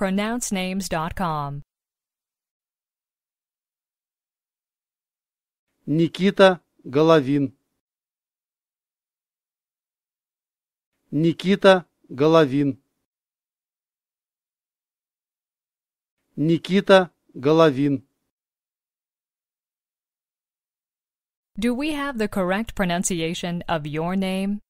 pronouncenames.com. Nikita Galavin. Nikita Galavin. Nikita Galavin. Do we have the correct pronunciation of your name?